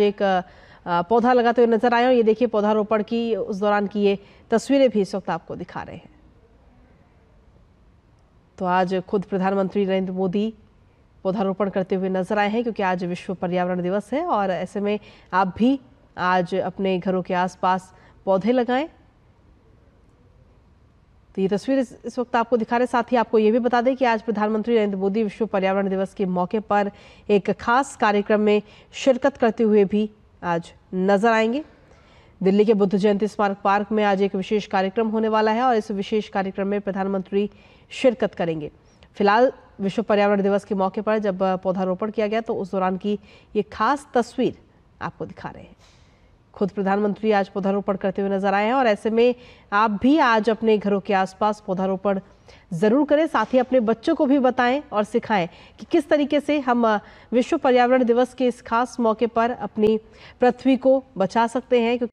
एक पौधा लगाते हुए नजर आए और ये देखिए पौधारोपण की उस दौरान की ये तस्वीरें भी इस वक्त आपको दिखा रहे हैं तो आज खुद प्रधानमंत्री नरेंद्र मोदी पौधारोपण करते हुए नजर आए हैं क्योंकि आज विश्व पर्यावरण दिवस है और ऐसे में आप भी आज अपने घरों के आसपास पौधे लगाएं तो ये तस्वीर इस, वक्त आपको दिखा रहे साथ ही आपको ये भी बता दें कि आज प्रधानमंत्री नरेंद्र मोदी विश्व पर्यावरण दिवस के मौके पर एक खास कार्यक्रम में शिरकत करते हुए भी आज नजर आएंगे दिल्ली के बुद्ध जयंती स्मारक पार्क में आज एक विशेष कार्यक्रम होने वाला है और इस विशेष कार्यक्रम में प्रधानमंत्री शिरकत करेंगे फिलहाल विश्व पर्यावरण दिवस के मौके पर जब पौधारोपण किया गया तो उस दौरान की ये खास तस्वीर आपको दिखा रहे हैं खुद प्रधानमंत्री आज पौधारोपण करते हुए नजर आए हैं और ऐसे में आप भी आज अपने घरों के आसपास पौधारोपण ज़रूर करें साथ ही अपने बच्चों को भी बताएं और सिखाएं कि किस तरीके से हम विश्व पर्यावरण दिवस के इस खास मौके पर अपनी पृथ्वी को बचा सकते हैं क्योंकि